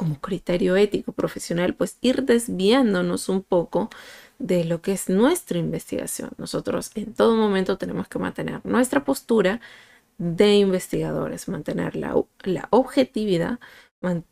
como criterio ético profesional, pues ir desviándonos un poco de lo que es nuestra investigación. Nosotros en todo momento tenemos que mantener nuestra postura de investigadores, mantener la, objetividad,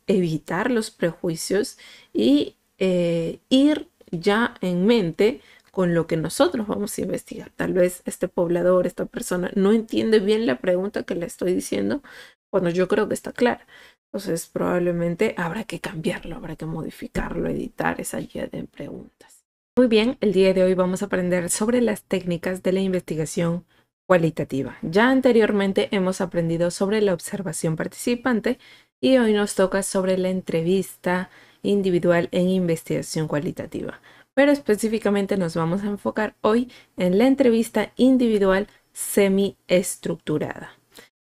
evitar los prejuicios y eh, ir ya en mente con lo que nosotros vamos a investigar. Tal vez este poblador, esta persona, no entiende bien la pregunta que le estoy diciendo, cuando yo creo que está clara. Entonces probablemente habrá que cambiarlo, habrá que modificarlo, editar esa guía de preguntas. Muy bien, el día de hoy vamos a aprender sobre las técnicas de la investigación cualitativa. Ya anteriormente hemos aprendido sobre la observación participante y hoy nos toca sobre la entrevista individual en investigación cualitativa. Pero específicamente nos vamos a enfocar hoy en la entrevista individual semiestructurada.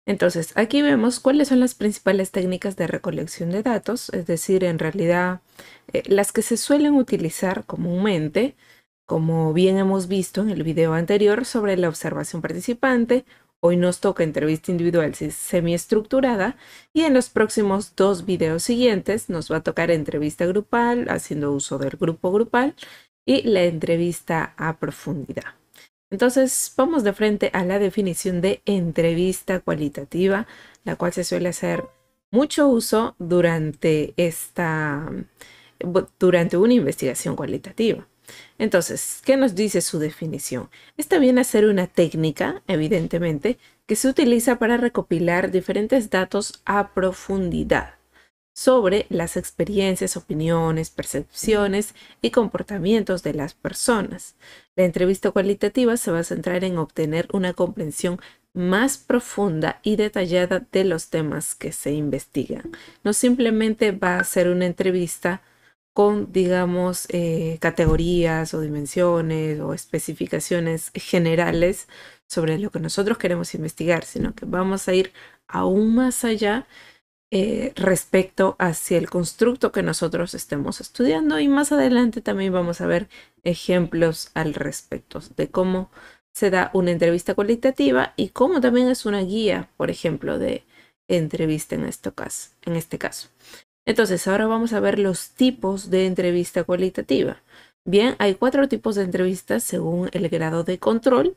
Entonces, aquí vemos cuáles son las principales técnicas de recolección de datos, es decir, en realidad eh, las que se suelen utilizar comúnmente, como bien hemos visto en el video anterior sobre la observación participante, hoy nos toca entrevista individual semiestructurada y en los próximos dos videos siguientes nos va a tocar entrevista grupal, haciendo uso del grupo grupal y la entrevista a profundidad. Entonces, vamos de frente a la definición de entrevista cualitativa, la cual se suele hacer mucho uso durante esta durante una investigación cualitativa. Entonces, ¿qué nos dice su definición? Esta viene a ser una técnica, evidentemente, que se utiliza para recopilar diferentes datos a profundidad sobre las experiencias, opiniones, percepciones y comportamientos de las personas. La entrevista cualitativa se va a centrar en obtener una comprensión más profunda y detallada de los temas que se investigan. No simplemente va a ser una entrevista con, digamos, eh, categorías o dimensiones o especificaciones generales sobre lo que nosotros queremos investigar, sino que vamos a ir aún más allá eh, respecto hacia el constructo que nosotros estemos estudiando y más adelante también vamos a ver ejemplos al respecto de cómo se da una entrevista cualitativa y cómo también es una guía, por ejemplo, de entrevista en, este caso, en este caso. Entonces, ahora vamos a ver los tipos de entrevista cualitativa. Bien, hay cuatro tipos de entrevistas según el grado de control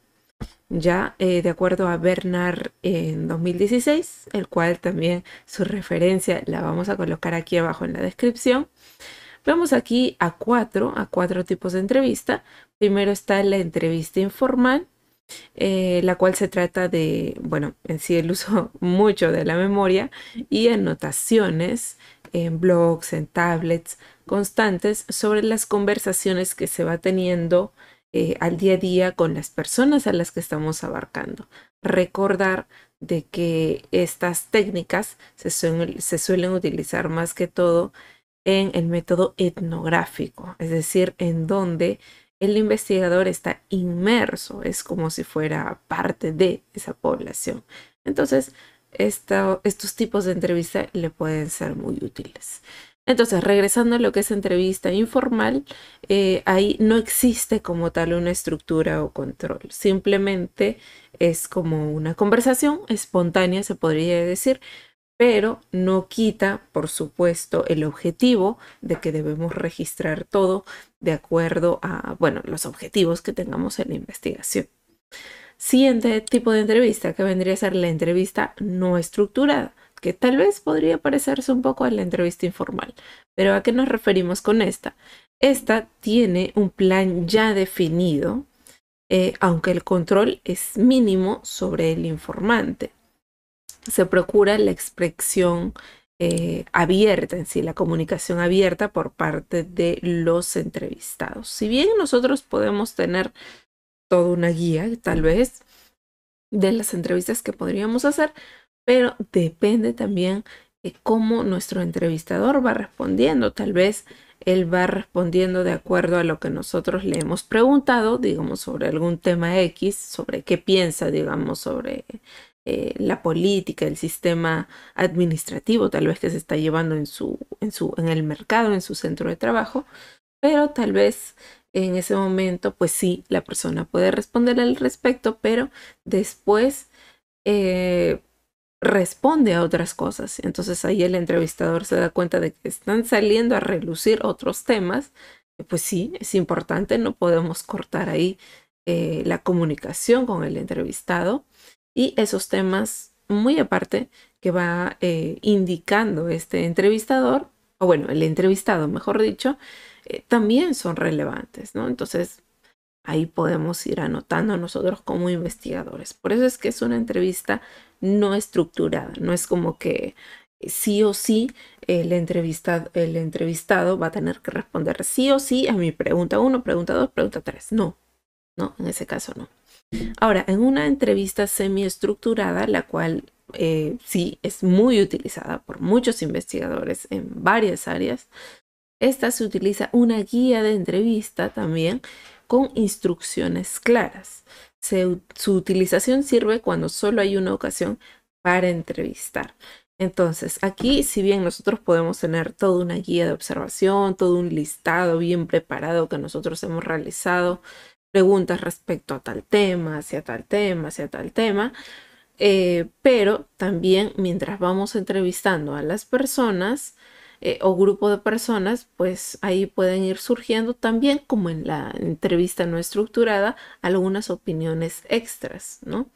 ya eh, de acuerdo a Bernard en 2016, el cual también su referencia la vamos a colocar aquí abajo en la descripción. Vemos aquí a cuatro, a cuatro tipos de entrevista. Primero está la entrevista informal, eh, la cual se trata de, bueno, en sí el uso mucho de la memoria y anotaciones en blogs, en tablets constantes sobre las conversaciones que se va teniendo eh, al día a día con las personas a las que estamos abarcando. Recordar de que estas técnicas se, suelen, utilizar más que todo en el método etnográfico, es decir, en donde el investigador está inmerso, es como si fuera parte de esa población. Entonces, estos tipos de entrevista le pueden ser muy útiles. Entonces, regresando a lo que es entrevista informal, eh, ahí no existe como tal una estructura o control, simplemente es como una conversación espontánea, se podría decir, pero no quita, por supuesto, el objetivo de que debemos registrar todo de acuerdo a, bueno, los objetivos que tengamos en la investigación. Siguiente tipo de entrevista, que vendría a ser la entrevista no estructurada que tal vez podría parecerse un poco a la entrevista informal. Pero ¿a qué nos referimos con esta? Esta tiene un plan ya definido, eh, aunque el control es mínimo sobre el informante. Se procura la expresión eh, abierta, en sí, la comunicación abierta por parte de los entrevistados. Si bien nosotros podemos tener toda una guía, tal vez, de las entrevistas que podríamos hacer, pero depende también de cómo nuestro entrevistador va respondiendo. Tal vez él va respondiendo de acuerdo a lo que nosotros le hemos preguntado, digamos, sobre algún tema X, sobre qué piensa, digamos, sobre eh, la política, el sistema administrativo, tal vez que se está llevando en, su, en, su, en el mercado, en su centro de trabajo, pero tal vez en ese momento, pues sí, la persona puede responder al respecto, pero después... Eh, responde a otras cosas. Entonces ahí el entrevistador se da cuenta de que están saliendo a relucir otros temas. Pues sí, es importante, no podemos cortar ahí eh, la comunicación con el entrevistado y esos temas muy aparte que va eh, indicando este entrevistador, o bueno, el entrevistado, mejor dicho, eh, también son relevantes, ¿no? Entonces, ahí podemos ir anotando nosotros como investigadores. Por eso es que es una entrevista no estructurada, no es como que sí o sí el, entrevistado, va a tener que responder sí o sí a mi pregunta 1, pregunta 2, pregunta 3. No, no, en ese caso no. Ahora, en una entrevista semiestructurada, la cual eh, sí es muy utilizada por muchos investigadores en varias áreas, esta se utiliza una guía de entrevista también con instrucciones claras su utilización sirve cuando solo hay una ocasión para entrevistar. Entonces, aquí, si bien nosotros podemos tener toda una guía de observación, todo un listado bien preparado que nosotros hemos realizado, preguntas respecto a tal tema, hacia tal tema, hacia tal tema, eh, pero también mientras vamos entrevistando a las personas, eh, o grupo de personas, pues ahí pueden ir surgiendo también, como en la entrevista no estructurada, algunas opiniones extras, ¿no?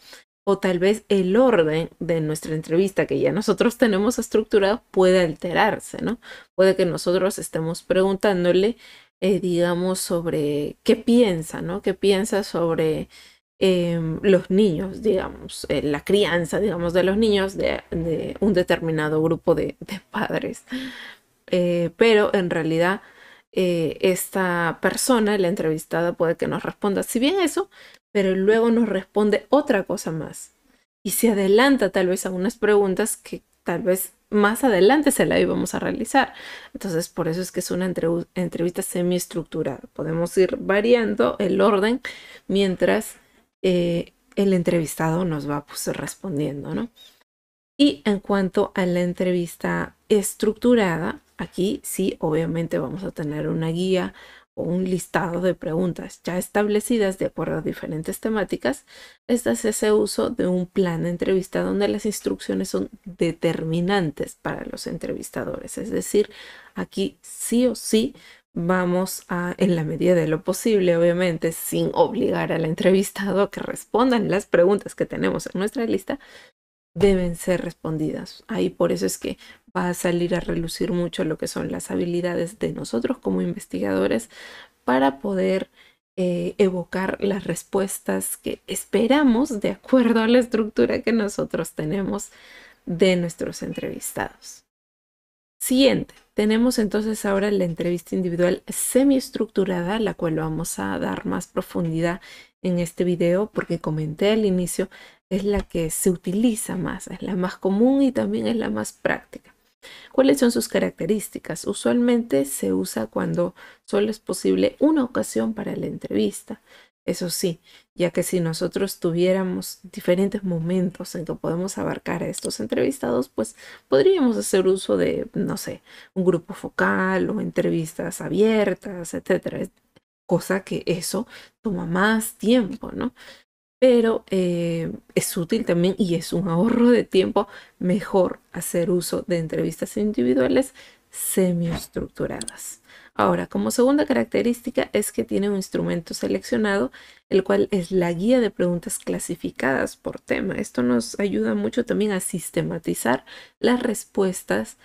O tal vez el orden de nuestra entrevista que ya nosotros tenemos estructurado puede alterarse, ¿no? Puede que nosotros estemos preguntándole, eh, digamos, sobre qué piensa, ¿no? ¿Qué piensa sobre Em, los niños, digamos, eh, la crianza, digamos, de los niños de, un determinado grupo de, padres. Eh, pero en realidad eh, esta persona, la entrevistada, puede que nos responda, si bien eso, pero luego nos responde otra cosa más. Y se adelanta tal vez a unas preguntas que tal vez más adelante se la íbamos a realizar. Entonces, por eso es que es una entrevista semiestructurada. Podemos ir variando el orden mientras eh, el entrevistado nos va pues, respondiendo, ¿no? Y en cuanto a la entrevista estructurada, aquí sí, obviamente vamos a tener una guía o un listado de preguntas ya establecidas de acuerdo a diferentes temáticas. Este es ese uso de un plan de entrevista donde las instrucciones son determinantes para los entrevistadores. Es decir, aquí sí o sí vamos a, en la medida de lo posible, obviamente, sin obligar al entrevistado a que respondan las preguntas que tenemos en nuestra lista, deben ser respondidas. Ahí por eso es que va a salir a relucir mucho lo que son las habilidades de nosotros como investigadores para poder eh, evocar las respuestas que esperamos de acuerdo a la estructura que nosotros tenemos de nuestros entrevistados. Siguiente, tenemos entonces ahora la entrevista individual semiestructurada, la cual vamos a dar más profundidad en este video porque comenté al inicio, es la que se utiliza más, es la más común y también es la más práctica. ¿Cuáles son sus características? Usualmente se usa cuando solo es posible una ocasión para la entrevista. Eso sí, ya que si nosotros tuviéramos diferentes momentos en que podemos abarcar a estos entrevistados, pues podríamos hacer uso de, no sé, un grupo focal o entrevistas abiertas, etcétera. Cosa que eso toma más tiempo, ¿no? Pero eh, es útil también y es un ahorro de tiempo mejor hacer uso de entrevistas individuales semiestructuradas. Ahora, como segunda característica es que tiene un instrumento seleccionado, el cual es la guía de preguntas clasificadas por tema. Esto nos ayuda mucho también a sistematizar las respuestas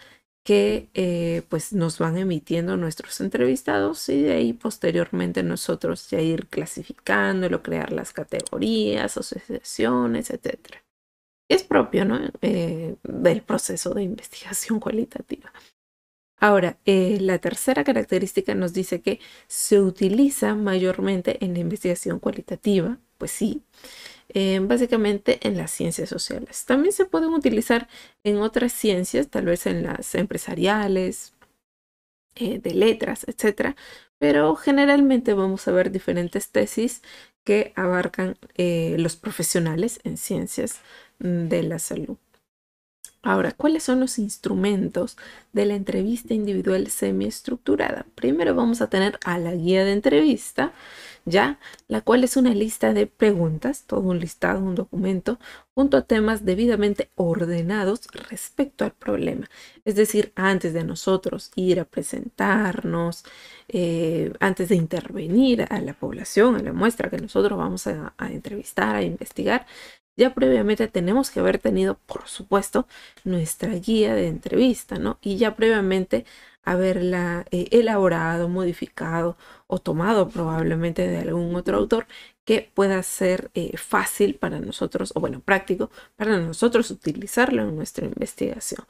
que eh, pues, nos van emitiendo nuestros entrevistados y de ahí posteriormente nosotros ya ir clasificándolo, crear las categorías, asociaciones, etc. Es propio eh, del proceso de investigación cualitativa. Ahora, eh, la tercera característica nos dice que se utiliza mayormente en la investigación cualitativa, pues sí, eh, básicamente en las ciencias sociales. También se pueden utilizar en otras ciencias, tal vez en las empresariales, eh, de letras, etc. Pero generalmente vamos a ver diferentes tesis que abarcan los profesionales en ciencias mm, de la salud. Ahora, ¿cuáles son los instrumentos de la entrevista individual semiestructurada? Primero vamos a tener a la guía de entrevista, ya, la cual es una lista de preguntas, todo un listado, un documento, junto a temas debidamente ordenados respecto al problema. Es decir, antes de nosotros ir a presentarnos, eh, antes de intervenir a la población, a la muestra que nosotros vamos a entrevistar, a investigar, ya previamente tenemos que haber tenido, por supuesto, nuestra guía de entrevista, ¿no? Y ya previamente haberla eh, elaborado, modificado o tomado probablemente de algún otro autor que pueda ser eh, fácil para nosotros, o bueno, práctico para nosotros utilizarlo en nuestra investigación.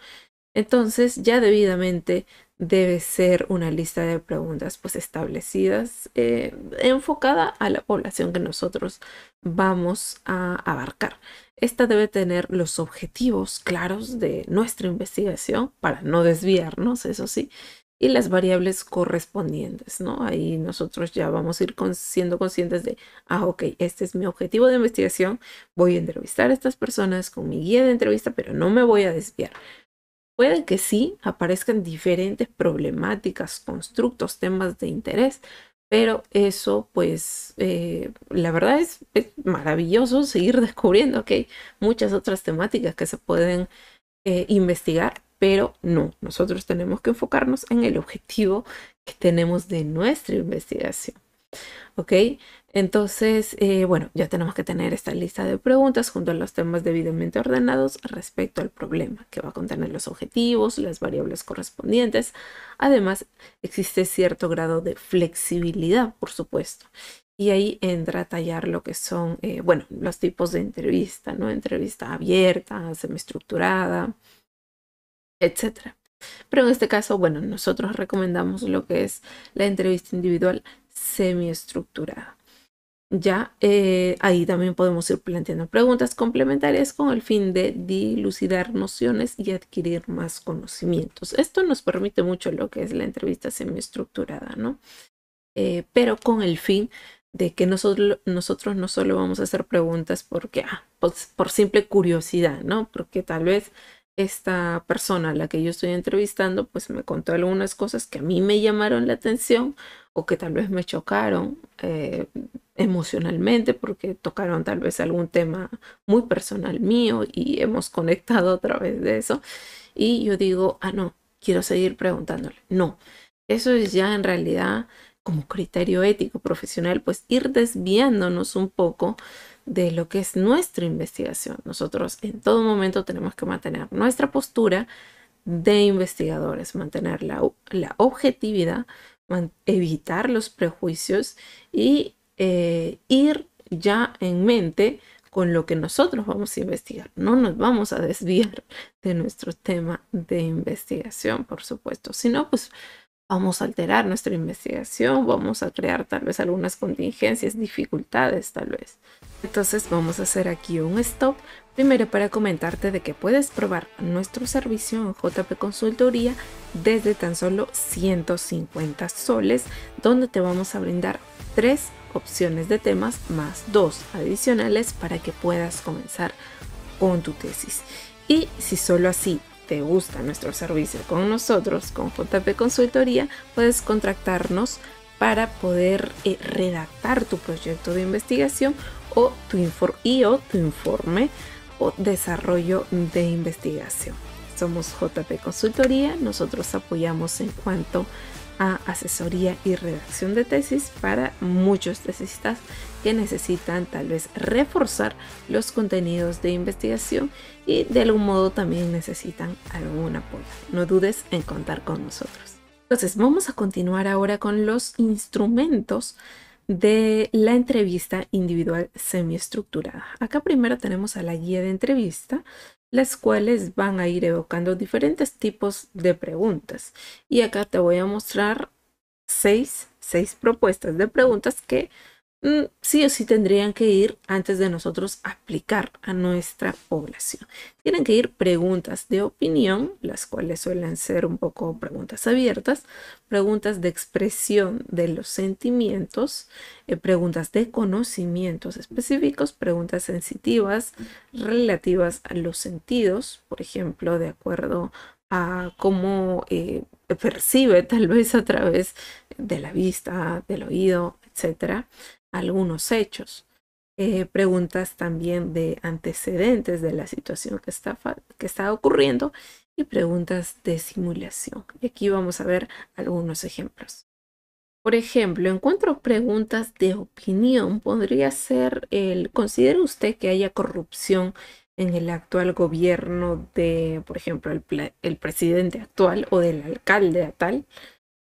Entonces, ya debidamente debe ser una lista de preguntas pues establecidas, eh, enfocada a la población que nosotros vamos a abarcar. Esta debe tener los objetivos claros de nuestra investigación para no desviarnos, eso sí, y las variables correspondientes, ¿no? Ahí nosotros ya vamos a ir siendo conscientes de, ah, ok, este es mi objetivo de investigación, voy a entrevistar a estas personas con mi guía de entrevista, pero no me voy a desviar. Puede que sí aparezcan diferentes problemáticas, constructos, temas de interés, pero eso, pues, eh, la verdad es, maravilloso seguir descubriendo que hay muchas otras temáticas que se pueden eh, investigar, pero no, nosotros tenemos que enfocarnos en el objetivo que tenemos de nuestra investigación. ¿Ok? Entonces, eh, bueno, ya tenemos que tener esta lista de preguntas junto a los temas debidamente ordenados respecto al problema, que va a contener los objetivos, las variables correspondientes. Además, existe cierto grado de flexibilidad, por supuesto. Y ahí entra a tallar lo que son, eh, bueno, los tipos de entrevista, ¿no? Entrevista abierta, semiestructurada, etcétera. Pero en este caso, bueno, nosotros recomendamos lo que es la entrevista individual semiestructurada. Ya eh, ahí también podemos ir planteando preguntas complementarias con el fin de dilucidar nociones y adquirir más conocimientos. Esto nos permite mucho lo que es la entrevista semiestructurada, ¿no? Eh, pero con el fin de que nosotros, no solo vamos a hacer preguntas porque, ah, pues, por simple curiosidad, ¿no? Porque tal vez esta persona a la que yo estoy entrevistando, pues me contó algunas cosas que a mí me llamaron la atención o que tal vez me chocaron eh, emocionalmente porque tocaron tal vez algún tema muy personal mío y hemos conectado a través de eso. Y yo digo, ah, no, quiero seguir preguntándole. No, eso es ya en realidad como criterio ético profesional, pues ir desviándonos un poco de lo que es nuestra investigación. Nosotros en todo momento tenemos que mantener nuestra postura de investigadores, mantener la, objetividad, evitar los prejuicios y eh, ir ya en mente con lo que nosotros vamos a investigar. No nos vamos a desviar de nuestro tema de investigación, por supuesto, sino pues vamos a alterar nuestra investigación, vamos a crear tal vez algunas contingencias, dificultades tal vez. Entonces vamos a hacer aquí un stop, primero para comentarte de que puedes probar nuestro servicio en JP Consultoría desde tan solo 150 soles, donde te vamos a brindar tres opciones de temas más dos adicionales para que puedas comenzar con tu tesis. Y si solo así te gusta nuestro servicio con nosotros, con JP Consultoría, puedes contactarnos para poder eh, redactar tu proyecto de investigación o tu, y o tu informe o desarrollo de investigación. Somos JP Consultoría, nosotros apoyamos en cuanto a asesoría y redacción de tesis para muchos tesistas que necesitan tal vez reforzar los contenidos de investigación y de algún modo también necesitan algún apoyo. No dudes en contar con nosotros. Entonces vamos a continuar ahora con los instrumentos de la entrevista individual semiestructurada. Acá primero tenemos a la guía de entrevista, las cuales van a ir evocando diferentes tipos de preguntas. Y acá te voy a mostrar seis, seis propuestas de preguntas que Mm, sí o sí tendrían que ir antes de nosotros aplicar a nuestra población. Tienen que ir preguntas de opinión, las cuales suelen ser un poco preguntas abiertas, preguntas de expresión de los sentimientos, eh, preguntas de conocimientos específicos, preguntas sensitivas relativas a los sentidos, por ejemplo, de acuerdo a cómo eh, percibe tal vez a través de la vista, del oído, etcétera algunos hechos. Eh, preguntas también de antecedentes de la situación que está, que está ocurriendo y preguntas de simulación. Y aquí vamos a ver algunos ejemplos. Por ejemplo, encuentro preguntas de opinión. Podría ser el, ¿considera usted que haya corrupción en el actual gobierno de, por ejemplo, el, presidente actual o del alcalde a tal?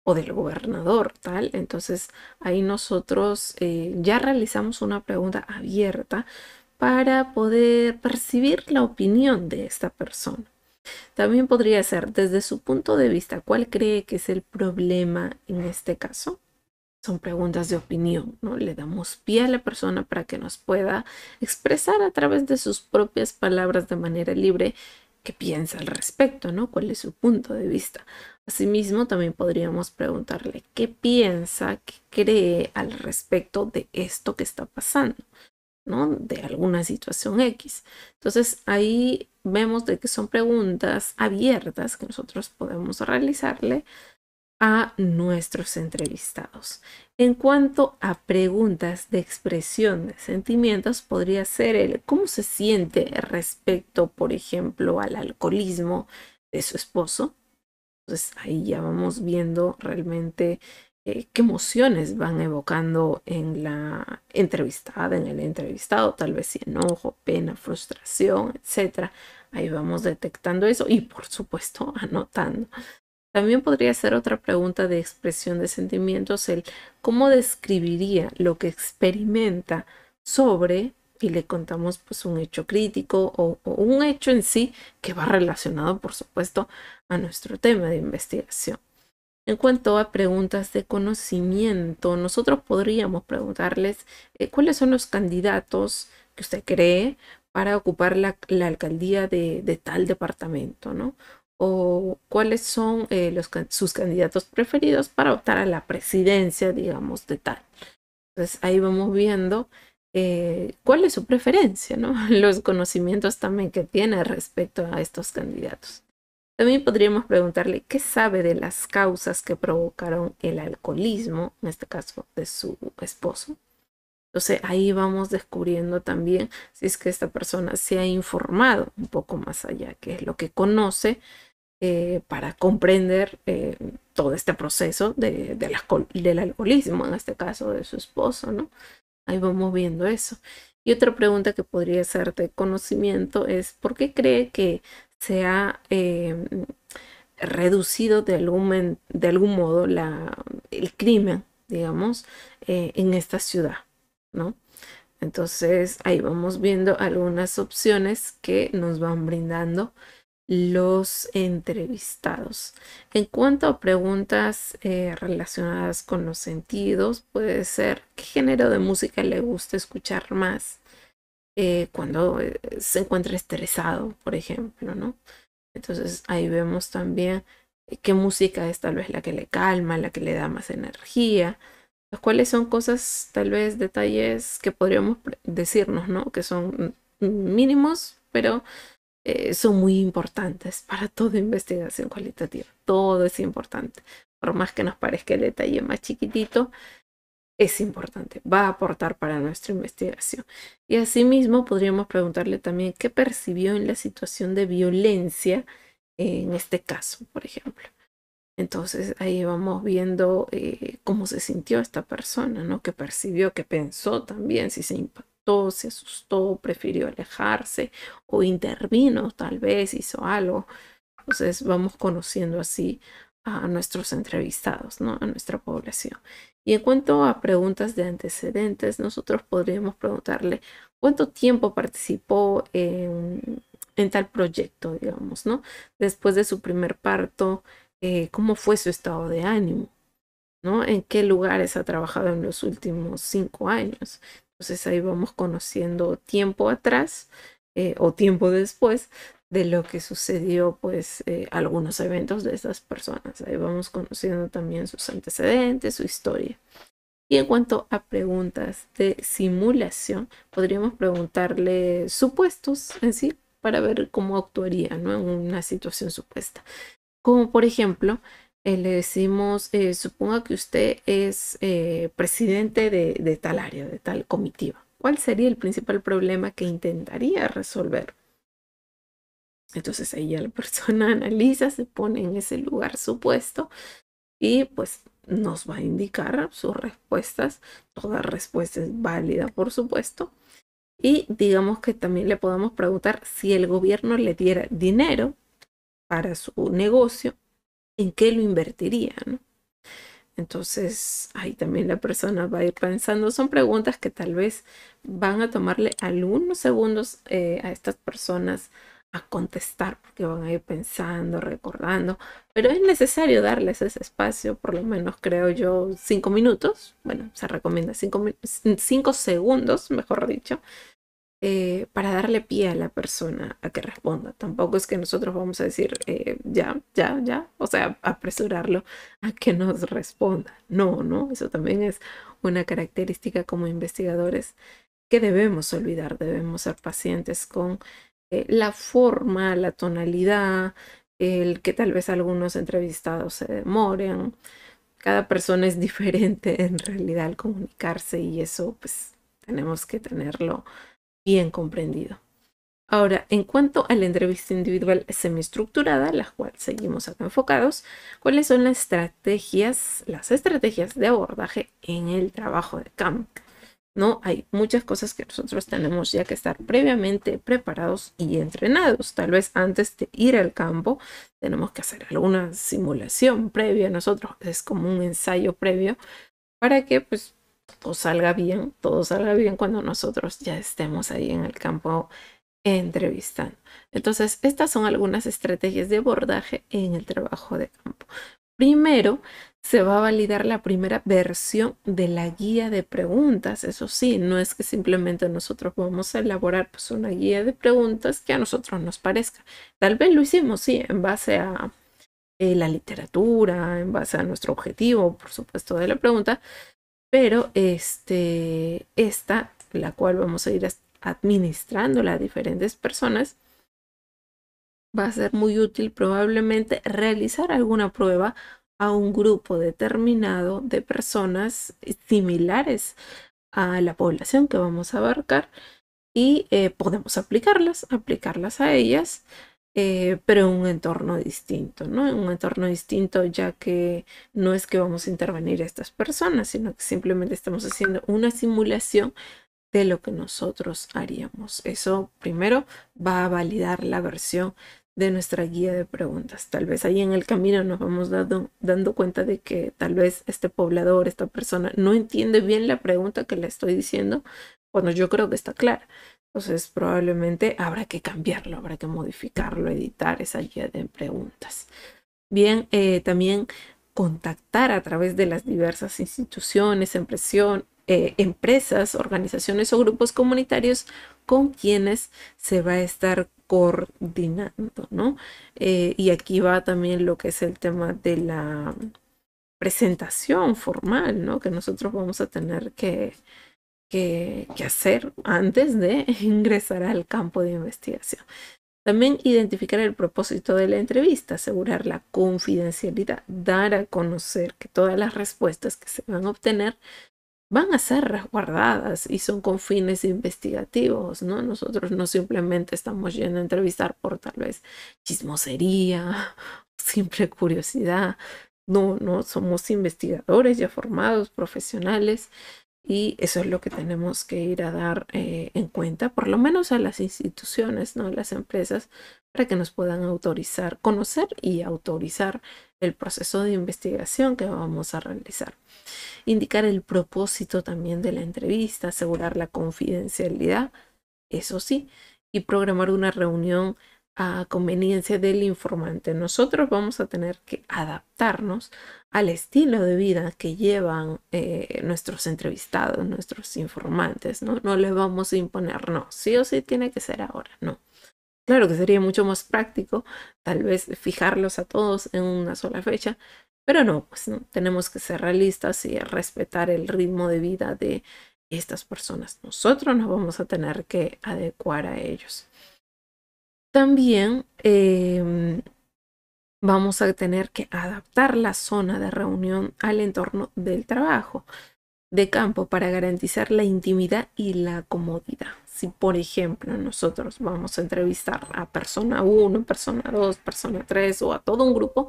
o del gobernador, tal. Entonces ahí nosotros eh, ya realizamos una pregunta abierta para poder percibir la opinión de esta persona. También podría ser desde su punto de vista, ¿cuál cree que es el problema en este caso? Son preguntas de opinión, ¿no? Le damos pie a la persona para que nos pueda expresar a través de sus propias palabras de manera libre qué piensa al respecto, ¿no? ¿Cuál es su punto de vista? Asimismo, también podríamos preguntarle qué piensa, qué cree al respecto de esto que está pasando, ¿no? De alguna situación X. Entonces, ahí vemos de que son preguntas abiertas que nosotros podemos realizarle a nuestros entrevistados. En cuanto a preguntas de expresión de sentimientos, podría ser el cómo se siente respecto, por ejemplo, al alcoholismo de su esposo. Entonces ahí ya vamos viendo realmente eh, qué emociones van evocando en la entrevistada, en el entrevistado, tal vez si enojo, pena, frustración, etc. Ahí vamos detectando eso y por supuesto anotando también podría ser otra pregunta de expresión de sentimientos, el cómo describiría lo que experimenta sobre, y le contamos pues un hecho crítico o, un hecho en sí que va relacionado, por supuesto, a nuestro tema de investigación. En cuanto a preguntas de conocimiento, nosotros podríamos preguntarles eh, cuáles son los candidatos que usted cree para ocupar la, alcaldía de, tal departamento, ¿no? o cuáles son eh, los, sus candidatos preferidos para optar a la presidencia, digamos, de tal. Entonces ahí vamos viendo eh, cuál es su preferencia, ¿no? Los conocimientos también que tiene respecto a estos candidatos. También podríamos preguntarle qué sabe de las causas que provocaron el alcoholismo, en este caso de su esposo. Entonces ahí vamos descubriendo también si es que esta persona se ha informado un poco más allá, qué es lo que conoce eh, para comprender eh, todo este proceso del alcoholismo, en este caso de su esposo, ¿no? Ahí vamos viendo eso. Y otra pregunta que podría ser de conocimiento es, ¿por qué cree que se ha eh, reducido de algún, de algún modo el crimen, digamos, en esta ciudad, ¿no? Entonces ahí vamos viendo algunas opciones que nos van brindando los entrevistados. En cuanto a preguntas eh, relacionadas con los sentidos, puede ser qué género de música le gusta escuchar más eh, cuando eh, se encuentra estresado, por ejemplo, ¿no? Entonces ahí vemos también eh, qué música es tal vez la que le calma, la que le da más energía, las cuales son cosas, tal vez detalles que podríamos decirnos, ¿no? Que son mm, mínimos, pero eh, son muy importantes para toda investigación cualitativa. Todo es importante. Por más que nos parezca el detalle más chiquitito, es importante, va a aportar para nuestra investigación. Y asimismo podríamos preguntarle también qué percibió en la situación de violencia en este caso, por ejemplo. Entonces ahí vamos viendo eh, cómo se sintió esta persona, ¿no? Qué percibió, qué pensó también, si se impactó se asustó, prefirió alejarse o intervino tal vez, hizo algo. Entonces vamos conociendo así a nuestros entrevistados, ¿no? a nuestra población. Y en cuanto a preguntas de antecedentes, nosotros podríamos preguntarle cuánto tiempo participó en, tal proyecto, digamos, ¿no? Después de su primer parto, eh, cómo fue su estado de ánimo, ¿no? En qué lugares ha trabajado en los últimos cinco años. Entonces ahí vamos conociendo tiempo atrás eh, o tiempo después de lo que sucedió, pues eh, algunos eventos de esas personas. Ahí vamos conociendo también sus antecedentes, su historia. Y en cuanto a preguntas de simulación, podríamos preguntarle supuestos en sí para ver cómo actuaría ¿no? en una situación supuesta. Como por ejemplo, eh, le decimos, eh, suponga que usted es eh, presidente de, tal área, de tal comitiva. ¿Cuál sería el principal problema que intentaría resolver? Entonces ahí la persona analiza, se pone en ese lugar supuesto y pues nos va a indicar sus respuestas. Toda respuesta es válida, por supuesto. Y digamos que también le podemos preguntar si el gobierno le diera dinero para su negocio, en qué lo invertiría, Entonces, ahí también la persona va a ir pensando. Son preguntas que tal vez van a tomarle algunos segundos eh, a estas personas a contestar, porque van a ir pensando, recordando, pero es necesario darles ese espacio, por lo menos creo yo, cinco minutos, bueno, se recomienda cinco, cinco segundos, mejor dicho, eh, para darle pie a la persona a que responda. Tampoco es que nosotros vamos a decir eh, ya, ya, ya, o sea, apresurarlo a que nos responda. No, no, eso también es una característica como investigadores que debemos olvidar, debemos ser pacientes con eh, la forma, la tonalidad, el que tal vez algunos entrevistados se demoren. Cada persona es diferente en realidad al comunicarse y eso pues tenemos que tenerlo bien comprendido. Ahora, en cuanto a la entrevista individual semiestructurada, la cual seguimos acá enfocados, ¿cuáles son las estrategias, las estrategias de abordaje en el trabajo de campo? ¿no? Hay muchas cosas que nosotros tenemos ya que estar previamente preparados y entrenados. Tal vez antes de ir al campo tenemos que hacer alguna simulación previa. Nosotros es como un ensayo previo para que pues todo salga bien, todo salga bien cuando nosotros ya estemos ahí en el campo entrevistando. Entonces, estas son algunas estrategias de abordaje en el trabajo de campo. Primero, se va a validar la primera versión de la guía de preguntas. Eso sí, no es que simplemente nosotros vamos a elaborar pues, una guía de preguntas que a nosotros nos parezca. Tal vez lo hicimos, sí, en base a eh, la literatura, en base a nuestro objetivo, por supuesto, de la pregunta, pero este, esta, la cual vamos a ir administrándola a diferentes personas, va a ser muy útil probablemente realizar alguna prueba a un grupo determinado de personas similares a la población que vamos a abarcar y eh, podemos aplicarlas, aplicarlas a ellas eh, pero en un entorno distinto, ¿no? En un entorno distinto, ya que no es que vamos a intervenir a estas personas, sino que simplemente estamos haciendo una simulación de lo que nosotros haríamos. Eso primero va a validar la versión de nuestra guía de preguntas. Tal vez ahí en el camino nos vamos dando cuenta de que tal vez este poblador, esta persona, no entiende bien la pregunta que le estoy diciendo cuando yo creo que está clara. Entonces probablemente habrá que cambiarlo, habrá que modificarlo, editar esa guía de preguntas. Bien, eh, también contactar a través de las diversas instituciones, eh, empresas, organizaciones o grupos comunitarios con quienes se va a estar coordinando, ¿no? Eh, y aquí va también lo que es el tema de la presentación formal, ¿no? Que nosotros vamos a tener que, que, hacer antes de ingresar al campo de investigación. También identificar el propósito de la entrevista, asegurar la confidencialidad, dar a conocer que todas las respuestas que se van a obtener van a ser resguardadas y son con fines investigativos, ¿no? Nosotros no simplemente estamos yendo a entrevistar por tal vez chismosería, simple curiosidad, no, no, somos investigadores ya formados, profesionales, y eso es lo que tenemos que ir a dar eh, en cuenta, por lo menos a las instituciones, ¿no? las empresas, para que nos puedan autorizar, conocer y autorizar el proceso de investigación que vamos a realizar. Indicar el propósito también de la entrevista, asegurar la confidencialidad, eso sí, y programar una reunión a conveniencia del informante. Nosotros vamos a tener que adaptarnos al estilo de vida que llevan eh, nuestros entrevistados, nuestros informantes, ¿no? No les vamos a imponer, no, sí o sí tiene que ser ahora, no. Claro que sería mucho más práctico tal vez fijarlos a todos en una sola fecha, pero no, pues tenemos que ser realistas y respetar el ritmo de vida de estas personas. Nosotros nos vamos a tener que adecuar a ellos. También em, vamos a tener que adaptar la zona de reunión al entorno del trabajo de campo para garantizar la intimidad y la comodidad. Si, por ejemplo, nosotros vamos a entrevistar a persona 1, persona 2, persona 3 o a todo un grupo,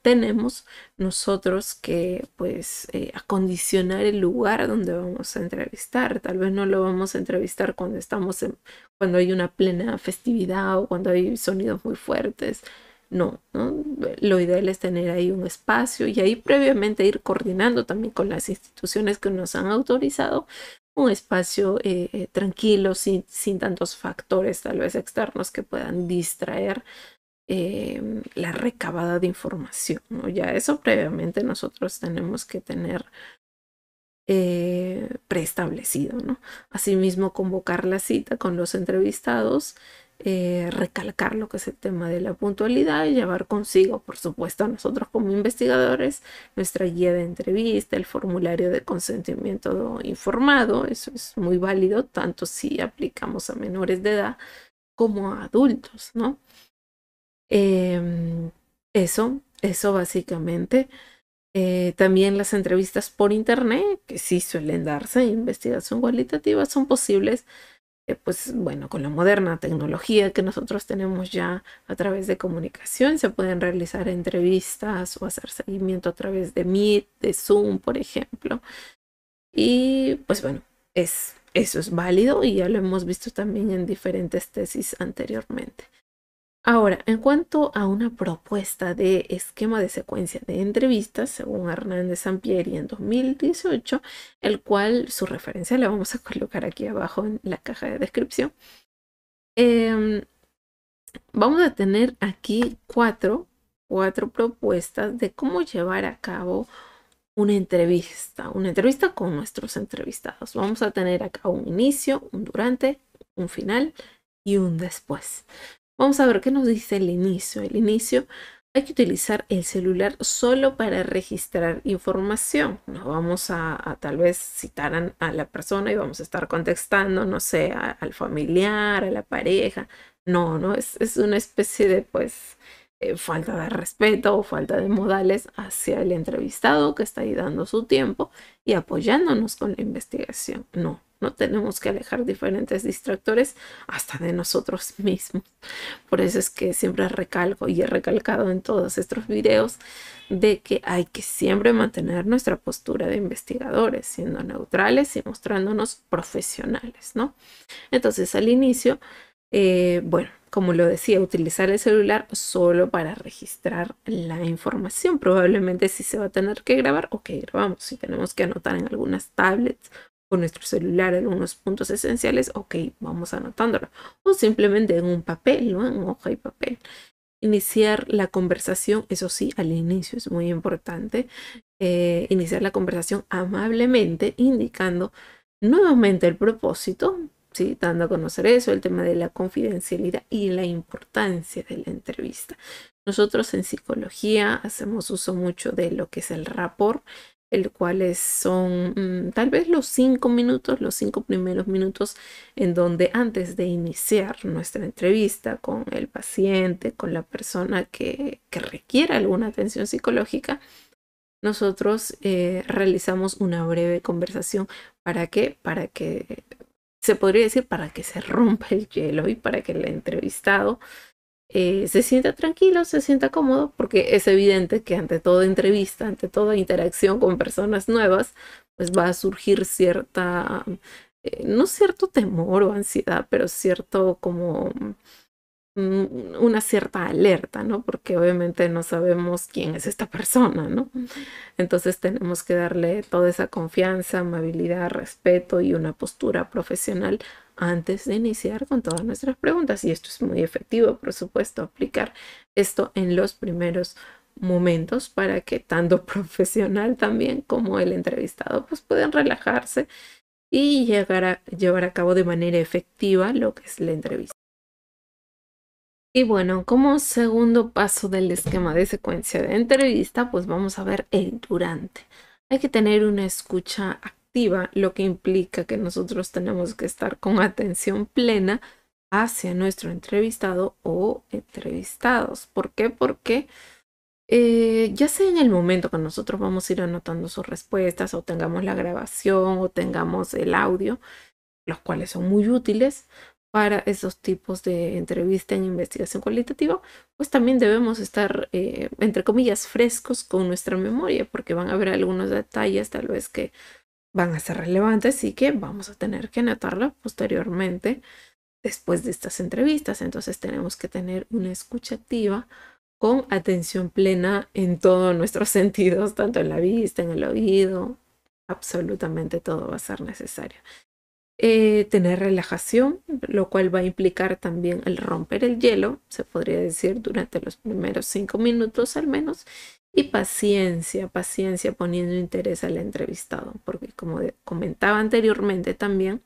tenemos nosotros que pues eh, acondicionar el lugar donde vamos a entrevistar. Tal vez no lo vamos a entrevistar cuando estamos cuando hay una plena festividad o cuando hay sonidos muy fuertes no, lo ideal es tener ahí un espacio y ahí previamente ir coordinando también con las instituciones que nos han autorizado un espacio eh, eh, tranquilo, sin, tantos factores tal vez externos que puedan distraer em, la recabada de información. ¿no? Ya eso previamente nosotros tenemos que tener eh, preestablecido, ¿no? Asimismo, convocar la cita con los entrevistados eh, recalcar lo que es el tema de la puntualidad y llevar consigo, por supuesto, a nosotros como investigadores, nuestra guía de entrevista, el formulario de consentimiento informado. Eso es muy válido tanto si aplicamos a menores de edad como a adultos, ¿no? Em, eso, eso básicamente. Eh, también las entrevistas por internet, que sí suelen darse en investigación cualitativa, son posibles eh, pues bueno, con la moderna tecnología que nosotros tenemos ya a través de comunicación, se pueden realizar entrevistas o hacer seguimiento a través de Meet, de Zoom, por ejemplo. Y pues bueno, eso es válido y ya lo hemos visto también en diferentes tesis anteriormente. Ahora, en cuanto a una propuesta de esquema de secuencia de entrevistas, según Hernández Sampieri en 2018, el cual su referencia la vamos a colocar aquí abajo en la caja de descripción, em, vamos a tener aquí cuatro, cuatro propuestas de cómo llevar a cabo una entrevista, una entrevista con nuestros entrevistados. Vamos a tener acá un inicio, un durante, un final y un después. Vamos a ver qué nos dice el inicio. El inicio hay que utilizar el celular solo para registrar información. No vamos a, tal vez citar a, la persona y vamos a estar contestando, no sé, al familiar, a la pareja. No, no, es, es una especie de pues eh, falta de respeto o falta de modales hacia el entrevistado que está ahí dando su tiempo y apoyándonos con la investigación. No, no tenemos que alejar diferentes distractores hasta de nosotros mismos. Por eso es que siempre recalco y he recalcado en todos estos videos de que hay que siempre mantener nuestra postura de investigadores, siendo neutrales y mostrándonos profesionales, ¿no? Entonces al inicio, eh, bueno, como lo decía, utilizar el celular solo para registrar la información. Probablemente si se va a tener que grabar, ok, grabamos. Si tenemos que anotar en algunas tablets o nuestro celular algunos puntos esenciales, ok, vamos anotándolo. O simplemente en un papel, ¿no? en hoja y papel. Iniciar la conversación, eso sí, al inicio es muy importante. Eh, iniciar la conversación amablemente, indicando nuevamente el propósito, dando a conocer eso, el tema de la confidencialidad y la importancia de la entrevista. Nosotros en psicología hacemos uso mucho de lo que es el rapport, el cual son mm, tal vez los cinco minutos, los cinco primeros minutos en donde antes de iniciar nuestra entrevista con el paciente, con la persona que, requiera alguna atención psicológica, nosotros eh, realizamos una breve conversación. ¿Para qué? Para que se podría decir, para que se rompa el hielo y para que el entrevistado eh, se sienta tranquilo, se sienta cómodo, porque es evidente que ante toda entrevista, ante toda interacción con personas nuevas, pues va a surgir cierta, eh, no cierto temor o ansiedad, pero cierto como una cierta alerta, ¿no? Porque obviamente no sabemos quién es esta persona, ¿no? Entonces tenemos que darle toda esa confianza, amabilidad, respeto y una postura profesional antes de iniciar con todas nuestras preguntas. Y esto es muy efectivo, por supuesto, aplicar esto en los primeros momentos para que tanto profesional también como el entrevistado pues puedan relajarse y llegar a llevar a cabo de manera efectiva lo que es la entrevista. Y bueno, como segundo paso del esquema de secuencia de entrevista, pues vamos a ver el durante. Hay que tener una escucha activa, lo que implica que nosotros tenemos que estar con atención plena hacia nuestro entrevistado o entrevistados. ¿Por qué? Porque eh, ya sea en el momento que nosotros vamos a ir anotando sus respuestas o tengamos la grabación o tengamos el audio, los cuales son muy útiles, para esos tipos de entrevista en investigación cualitativa, pues también debemos estar, eh, entre comillas, frescos con nuestra memoria, porque van a haber algunos detalles tal vez que van a ser relevantes y que vamos a tener que anotarlo posteriormente después de estas entrevistas. Entonces tenemos que tener una escucha activa con atención plena en todos nuestros sentidos, tanto en la vista, en el oído, absolutamente todo va a ser necesario. Eh, tener relajación, lo cual va a implicar también el romper el hielo, se podría decir durante los primeros cinco minutos al menos, y paciencia, paciencia poniendo interés al entrevistado, porque como comentaba anteriormente también,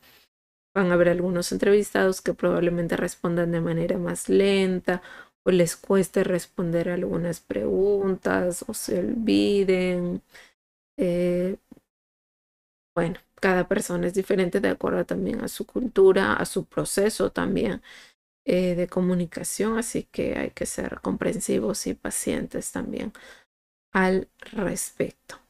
van a haber algunos entrevistados que probablemente respondan de manera más lenta o les cueste responder algunas preguntas o se olviden. Eh, bueno, cada persona es diferente de acuerdo también a su cultura, a su proceso también eh, de comunicación, así que hay que ser comprensivos y pacientes también al respecto.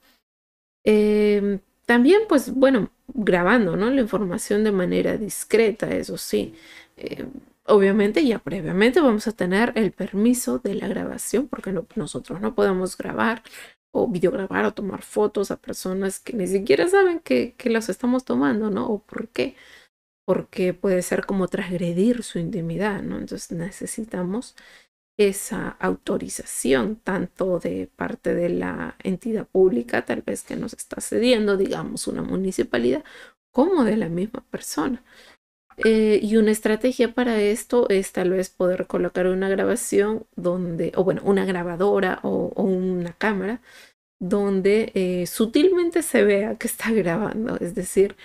Em, también, pues bueno, grabando la información de manera discreta, eso sí. Em, obviamente ya previamente vamos a tener el permiso de la grabación porque nosotros no podemos grabar o videograbar o tomar fotos a personas que ni siquiera saben que, que las estamos tomando, ¿no? O por qué. Porque puede ser como transgredir su intimidad, ¿no? Entonces necesitamos esa autorización tanto de parte de la entidad pública, tal vez que nos está cediendo, digamos, una municipalidad, como de la misma persona. Eh, y una estrategia para esto es tal vez poder colocar una grabación donde, o bueno, una grabadora o, una cámara donde eh, sutilmente se vea que está grabando. Es decir,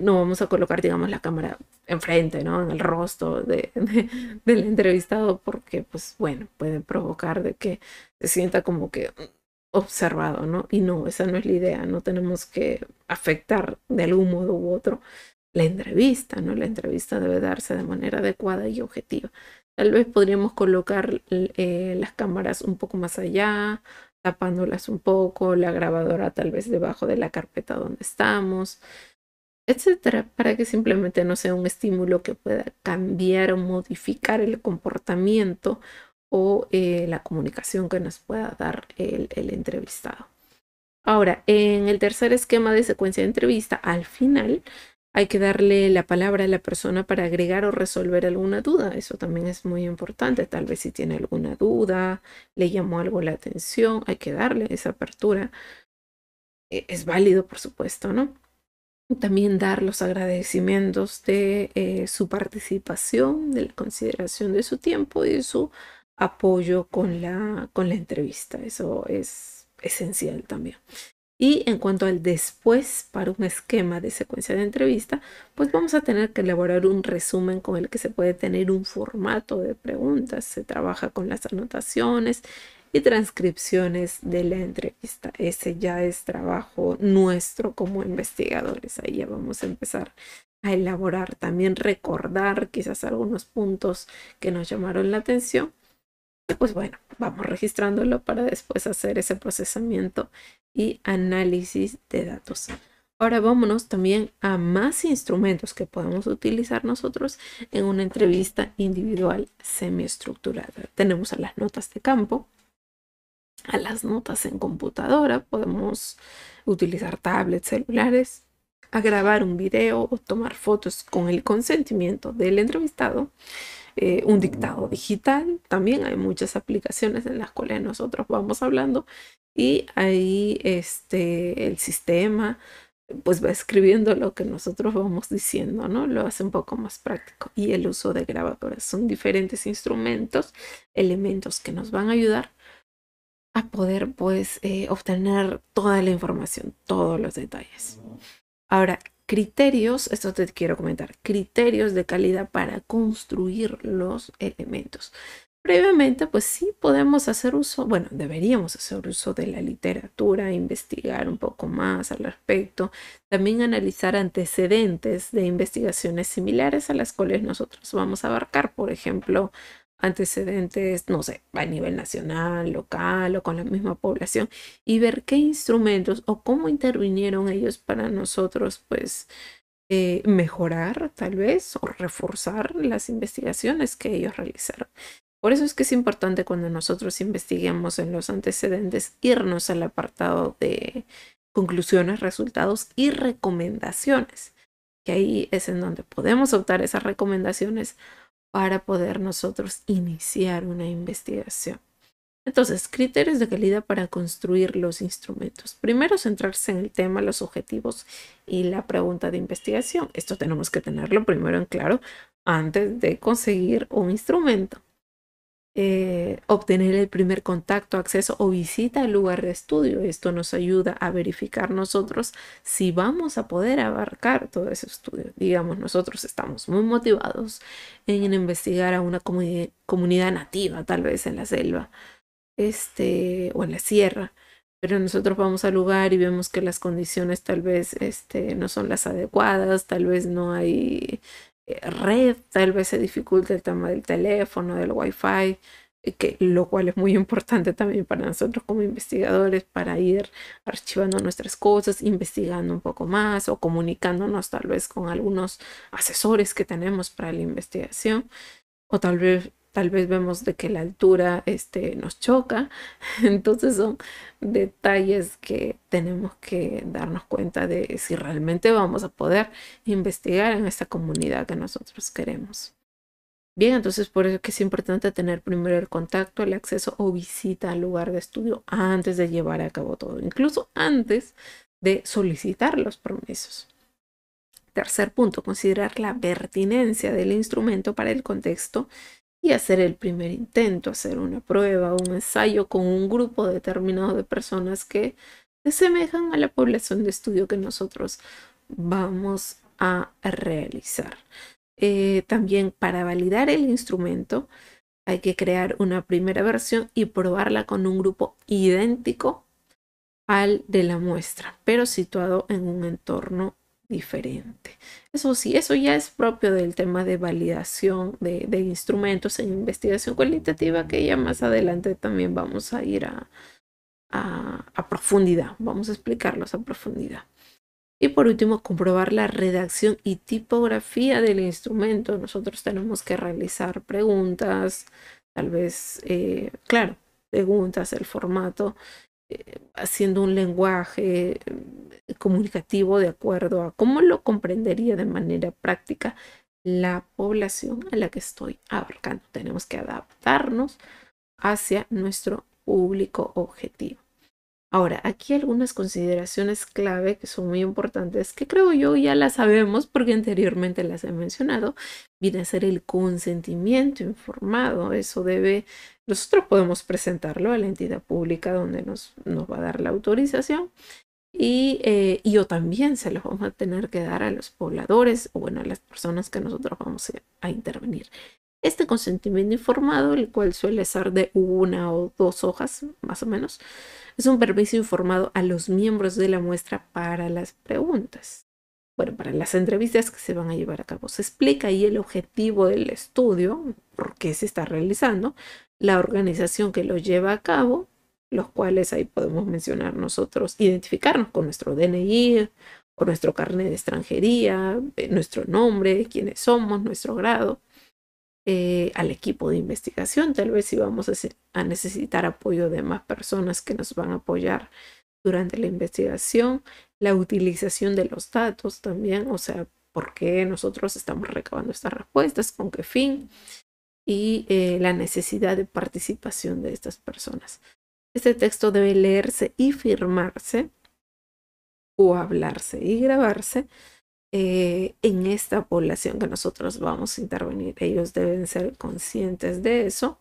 no vamos a colocar, digamos, la cámara enfrente, ¿no? En el rostro del entrevistado porque, pues, bueno, puede provocar de que se sienta como que observado, ¿no? Y no, esa no es la idea, no tenemos que afectar de algún modo u otro la entrevista, ¿no? La entrevista debe darse de manera adecuada y objetiva. Tal vez podríamos colocar eh, las cámaras un poco más allá, tapándolas un poco, la grabadora tal vez debajo de la carpeta donde estamos, etcétera, para que simplemente no sea un estímulo que pueda cambiar o modificar el comportamiento o eh, la comunicación que nos pueda dar el entrevistado. Ahora, en el tercer esquema de secuencia de entrevista, al final hay que darle la palabra a la persona para agregar o resolver alguna duda. Eso también es muy importante. Tal vez si tiene alguna duda, le llamó algo la atención, hay que darle esa apertura. E, es válido, por supuesto, ¿no? También dar los agradecimientos de eh, su participación, de la consideración de su tiempo y de su apoyo con la, con la entrevista. Eso es esencial también. Y en cuanto al después, para un esquema de secuencia de entrevista, pues vamos a tener que elaborar un resumen con el que se puede tener un formato de preguntas. Se trabaja con las anotaciones y transcripciones de la entrevista. Ese ya es trabajo nuestro como investigadores. Ahí ya vamos a empezar a elaborar, también recordar quizás algunos puntos que nos llamaron la atención pues bueno, vamos registrándolo para después hacer ese procesamiento y análisis de datos. Ahora vámonos también a más instrumentos que podemos utilizar nosotros en una entrevista individual semiestructurada. Tenemos a las notas de campo, a las notas en computadora, podemos utilizar tablets, celulares, a grabar un video o tomar fotos con el consentimiento del entrevistado eh, un dictado digital. También hay muchas aplicaciones en las cuales nosotros vamos hablando y ahí este, el sistema pues va escribiendo lo que nosotros vamos diciendo, ¿no? Lo hace un poco más práctico. Y el uso de grabadoras son diferentes instrumentos, elementos que nos van a ayudar a poder pues eh, obtener toda la información, todos los detalles. Ahora, criterios, esto te quiero comentar, criterios de calidad para construir los elementos. Previamente, pues sí podemos hacer uso, bueno, deberíamos hacer uso de la literatura, investigar un poco más al respecto, también analizar antecedentes de investigaciones similares a las cuales nosotros vamos a abarcar, por ejemplo, antecedentes, no sé, a nivel nacional, local o con la misma población y ver qué instrumentos o cómo intervinieron ellos para nosotros, pues, eh, mejorar tal vez o reforzar las investigaciones que ellos realizaron. Por eso es que es importante cuando nosotros investiguemos en los antecedentes irnos al apartado de conclusiones, resultados y recomendaciones, que ahí es en donde podemos optar esas recomendaciones para poder nosotros iniciar una investigación. Entonces, criterios de calidad para construir los instrumentos. Primero, centrarse en el tema, los objetivos y la pregunta de investigación. Esto tenemos que tenerlo primero en claro antes de conseguir un instrumento. Eh, obtener el primer contacto, acceso o visita al lugar de estudio. Esto nos ayuda a verificar nosotros si vamos a poder abarcar todo ese estudio. Digamos, nosotros estamos muy motivados en investigar a una comunidad nativa, tal vez en la selva este, o en la sierra. Pero nosotros vamos al lugar y vemos que las condiciones tal vez este, no son las adecuadas, tal vez no hay red, tal vez se dificulta el tema del teléfono, del wifi, eh, que, lo cual es muy importante también para nosotros como investigadores, para ir archivando nuestras cosas, investigando un poco más o comunicándonos tal vez con algunos asesores que tenemos para la investigación, o tal vez tal vez vemos de que la altura este, nos choca. Entonces son detalles que tenemos que darnos cuenta de si realmente vamos a poder investigar en esta comunidad que nosotros queremos. Bien, entonces por eso es que es importante tener primero el contacto, el acceso o visita al lugar de estudio antes de llevar a cabo todo, incluso antes de solicitar los permisos. Tercer punto, considerar la pertinencia del instrumento para el contexto hacer el primer intento, hacer una prueba, un ensayo con un grupo determinado de personas que se asemejan a la población de estudio que nosotros vamos a realizar. Eh, también para validar el instrumento hay que crear una primera versión y probarla con un grupo idéntico al de la muestra, pero situado en un entorno diferente. Eso sí, eso ya es propio del tema de validación de, de instrumentos en investigación cualitativa que ya más adelante también vamos a ir a, a, profundidad, vamos a explicarlos a profundidad. Y por último, comprobar la redacción y tipografía del instrumento. Nosotros tenemos que realizar preguntas, tal vez, eh, claro, preguntas, el formato haciendo un lenguaje eh, comunicativo de acuerdo a cómo lo comprendería de manera práctica la población a la que estoy abarcando. Tenemos que adaptarnos hacia nuestro público objetivo. Ahora, aquí algunas consideraciones clave que son muy importantes, que creo yo ya las sabemos porque anteriormente las he mencionado, viene a ser el consentimiento informado. Eso debe, nosotros podemos presentarlo a la entidad pública donde nos, nos va a dar la autorización. Y, eh, yo también se lo vamos a tener que dar a los pobladores o bueno, a las personas que nosotros vamos a intervenir. Este consentimiento informado, el cual suele ser de una o dos hojas, más o menos, es un permiso informado a los miembros de la muestra para las preguntas. Bueno, para las entrevistas que se van a llevar a cabo. Se explica ahí el objetivo del estudio, por qué se está realizando, la organización que lo lleva a cabo, los cuales ahí podemos mencionar nosotros, identificarnos con nuestro DNI con nuestro carnet de extranjería, eh, nuestro nombre, quiénes somos, nuestro grado, eh, al equipo de investigación. Tal vez si vamos a necesitar apoyo de más personas que nos van a apoyar durante la investigación, la utilización de los datos también, o sea, por qué nosotros estamos recabando estas respuestas, con qué fin y eh, la necesidad de participación de estas personas. Este texto debe leerse y firmarse o hablarse y grabarse eh, en esta población que nosotros vamos a intervenir. Ellos deben ser conscientes de eso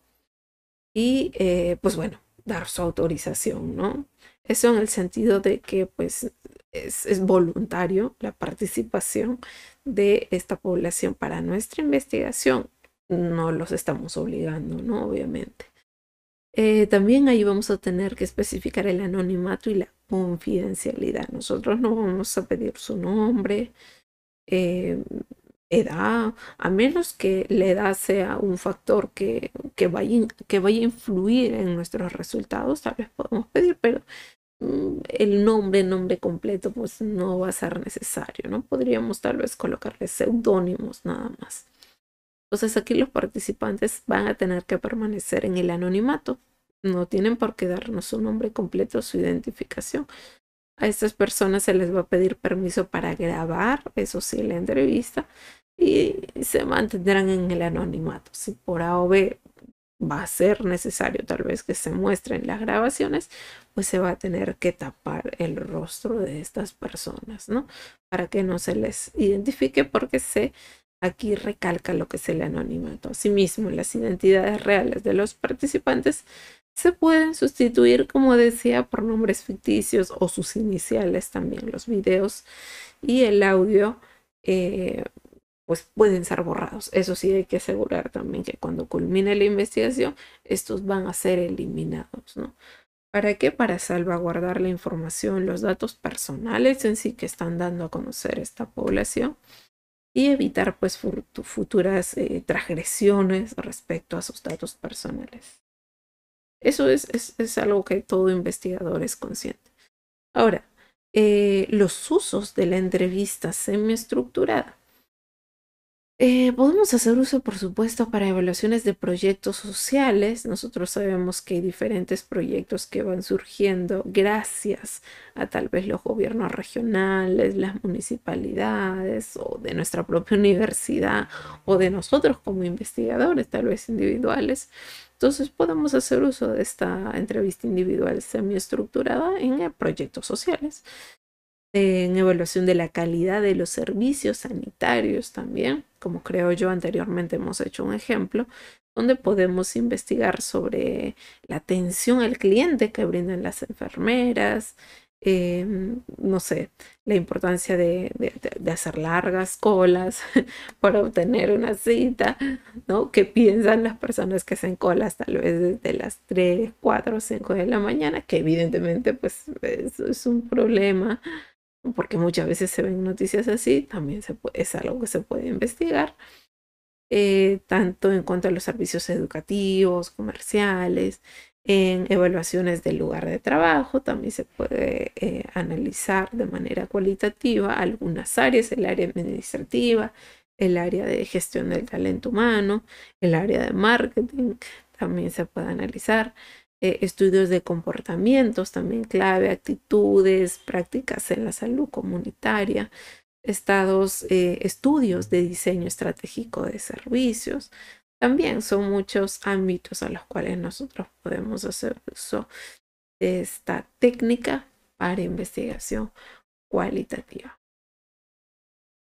y eh, pues bueno, dar su autorización, ¿no? Eso en el sentido de que pues es, voluntario la participación de esta población para nuestra investigación. No los estamos obligando, ¿no? Obviamente. Eh, también ahí vamos a tener que especificar el anonimato y la confidencialidad. Nosotros no vamos a pedir su nombre, em, edad, a menos que la edad sea un factor que, que, vaya, que vaya a influir en nuestros resultados, tal vez podemos pedir, pero mm, el nombre, nombre completo, pues no va a ser necesario, ¿no? Podríamos tal vez colocarle seudónimos nada más. Entonces aquí los participantes van a tener que permanecer en el anonimato. No tienen por qué darnos su nombre completo, su identificación. A estas personas se les va a pedir permiso para grabar, eso sí, la entrevista, y se mantendrán en el anonimato. Si por A o B va a ser necesario tal vez que se muestren las grabaciones, pues se va a tener que tapar el rostro de estas personas, ¿no? Para que no se les identifique porque se Aquí recalca lo que es el anonimato. Asimismo, las identidades reales de los participantes se pueden sustituir, como decía, por nombres ficticios o sus iniciales también. Los videos y el audio eh, pues pueden ser borrados. Eso sí, hay que asegurar también que cuando culmine la investigación, estos van a ser eliminados, ¿no? ¿Para qué? Para salvaguardar la información, los datos personales en sí que están dando a conocer esta población y evitar pues futuras eh, transgresiones respecto a sus datos personales. Eso es, algo que todo investigador es consciente. Ahora, eh, los usos de la entrevista semiestructurada. Eh, podemos hacer uso, por supuesto, para evaluaciones de proyectos sociales. Nosotros sabemos que hay diferentes proyectos que van surgiendo gracias a tal vez los gobiernos regionales, las municipalidades o de nuestra propia universidad o de nosotros como investigadores, tal vez individuales. Entonces podemos hacer uso de esta entrevista individual semiestructurada en eh, proyectos sociales en evaluación de la calidad de los servicios sanitarios también, como creo yo anteriormente hemos hecho un ejemplo, donde podemos investigar sobre la atención al cliente que brindan las enfermeras, em, no sé, la importancia de, hacer largas colas para obtener una cita, ¿no? ¿Qué piensan las personas que hacen colas tal vez desde las 3, 4, 5 de la mañana? Que evidentemente pues eso es un problema porque muchas veces se ven noticias así, también se es algo que se puede investigar, eh, tanto en cuanto a los servicios educativos, comerciales, en evaluaciones del lugar de trabajo, también se puede eh, analizar de manera cualitativa algunas áreas, el área administrativa, el área de gestión del talento humano, el área de marketing, también se puede analizar. Eh, estudios de comportamientos también clave, actitudes, prácticas en la salud comunitaria, estados, eh, estudios de diseño estratégico de servicios. También son muchos ámbitos a los cuales nosotros podemos hacer uso de esta técnica para investigación cualitativa.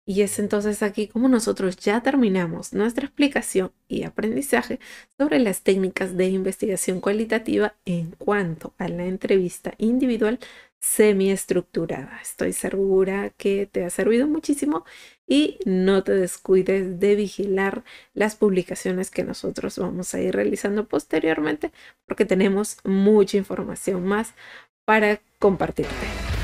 Y es entonces aquí como nosotros ya terminamos nuestra explicación y aprendizaje sobre las técnicas de investigación cualitativa en cuanto a la entrevista individual semiestructurada. Estoy segura que te ha servido muchísimo y no te descuides de vigilar las publicaciones que nosotros vamos a ir realizando posteriormente porque tenemos mucha información más para compartirte.